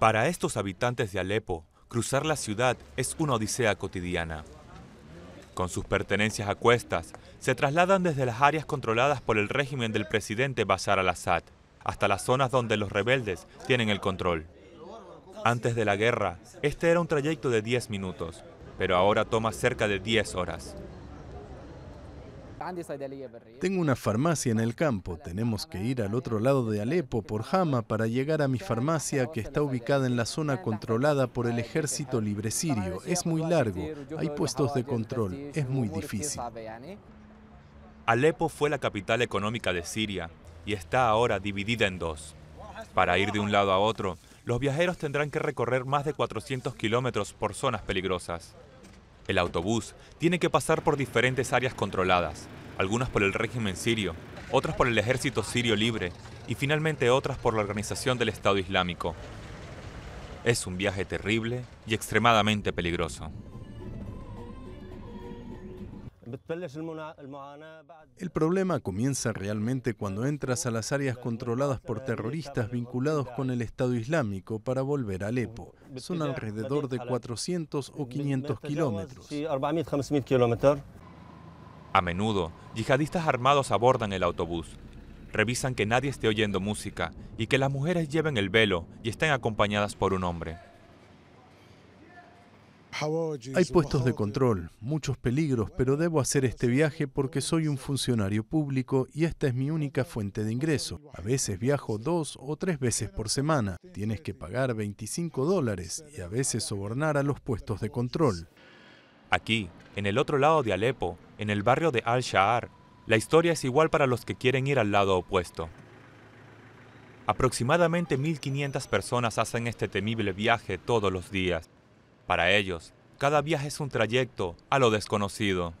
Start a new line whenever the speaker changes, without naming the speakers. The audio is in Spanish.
Para estos habitantes de Alepo, cruzar la ciudad es una odisea cotidiana. Con sus pertenencias a cuestas, se trasladan desde las áreas controladas por el régimen del presidente Bashar al-Assad hasta las zonas donde los rebeldes tienen el control. Antes de la guerra, este era un trayecto de 10 minutos, pero ahora toma cerca de 10 horas.
Tengo una farmacia en el campo, tenemos que ir al otro lado de Alepo por Hama para llegar a mi farmacia que está ubicada en la zona controlada por el ejército libre sirio. Es muy largo, hay puestos de control, es muy difícil.
Alepo fue la capital económica de Siria y está ahora dividida en dos. Para ir de un lado a otro, los viajeros tendrán que recorrer más de 400 kilómetros por zonas peligrosas. El autobús tiene que pasar por diferentes áreas controladas, algunas por el régimen sirio, otras por el ejército sirio libre y finalmente otras por la organización del Estado Islámico. Es un viaje terrible y extremadamente peligroso.
El problema comienza realmente cuando entras a las áreas controladas por terroristas vinculados con el Estado Islámico para volver a Alepo. Son alrededor de 400 o 500 kilómetros.
A menudo, yihadistas armados abordan el autobús. Revisan que nadie esté oyendo música y que las mujeres lleven el velo y estén acompañadas por un hombre.
Hay puestos de control, muchos peligros, pero debo hacer este viaje porque soy un funcionario público y esta es mi única fuente de ingreso. A veces viajo dos o tres veces por semana. Tienes que pagar 25 dólares y a veces sobornar a los puestos de control.
Aquí, en el otro lado de Alepo, en el barrio de Al-Sha'ar, la historia es igual para los que quieren ir al lado opuesto. Aproximadamente 1.500 personas hacen este temible viaje todos los días. Para ellos, cada viaje es un trayecto a lo desconocido.